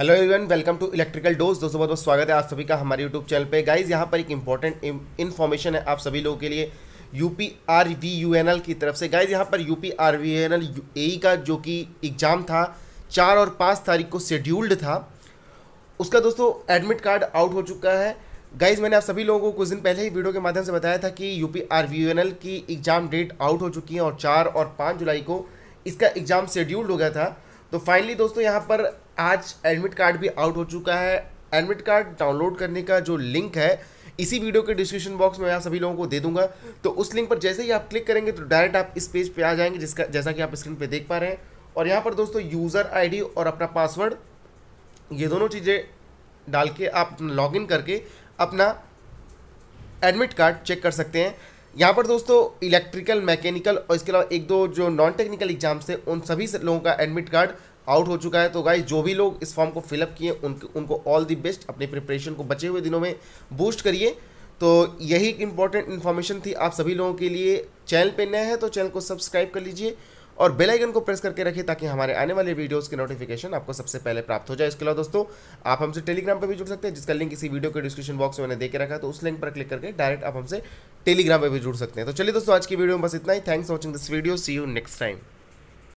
hello everyone welcome to electrical dose दोस्तों बहुत बहुत स्वागत है आप सभी का हमारे यूट्यूब चैनल पे गाइज यहाँ पर एक इंपॉर्टेंट इन्फॉर्मेशन है आप सभी लोगों के लिए U P R V U N L की तरफ से गाइज यहाँ पर U P R V N L A का जो कि एग्ज़ाम था चार और पाँच तारीख को शेड्यूल्ड था उसका दोस्तों एडमिट कार्ड आउट हो चुका है गाइज मैंने आप सभी लोगों को कुछ दिन पहले ही वीडियो के माध्यम से बताया था कि U P R V U N L की एग्ज़ाम डेट आउट हो चुकी है और चार और पाँच जुलाई को इसका एग्ज़ाम शेड्यूल्ड हो गया था तो फाइनली दोस्तों यहाँ पर आज एडमिट कार्ड भी आउट हो चुका है एडमिट कार्ड डाउनलोड करने का जो लिंक है इसी वीडियो के डिस्क्रिप्शन बॉक्स में यहाँ सभी लोगों को दे दूंगा तो उस लिंक पर जैसे ही आप क्लिक करेंगे तो डायरेक्ट आप इस पेज पे आ जाएंगे जिसका जैसा कि आप स्क्रीन पे देख पा रहे हैं और यहाँ पर दोस्तों यूज़र आईडी और अपना पासवर्ड ये दोनों चीज़ें डाल के आप लॉग करके अपना एडमिट कार्ड चेक कर सकते हैं यहाँ पर दोस्तों इलेक्ट्रिकल मैकेनिकल और इसके अलावा एक दो जो नॉन टेक्निकल एग्जाम्स थे उन सभी लोगों का एडमिट कार्ड आउट हो चुका है तो गाइज जो भी लोग इस फॉर्म को फिलअप किए उन, उनको ऑल दी बेस्ट अपने प्रिपरेशन को बचे हुए दिनों में बूस्ट करिए तो यही एक इम्पॉर्टेंट इन्फॉर्मेशन थी आप सभी लोगों के लिए चैनल पे नया है तो चैनल को सब्सक्राइब कर लीजिए और बेल आइकन को प्रेस करके रखिए ताकि हमारे आने वाले वीडियोस के नोटिफिकेशन आपको सबसे पहले प्राप्त हो जाए इसके अलावा दोस्तों आप हमसे टेलीग्राम पर भी जुड़ सकते हैं जिसका लिंक इसी वीडियो के डिस्क्रिप्शन बॉक्स में मैंने दे रखा है तो उस लिंक पर क्लिक करके डायरेक्ट आप हमसे टेलीग्राम पर भी जुड़ सकते हैं तो चलिए दोस्तों आज की वीडियो में बस इतना ही thanks watching this video see you next time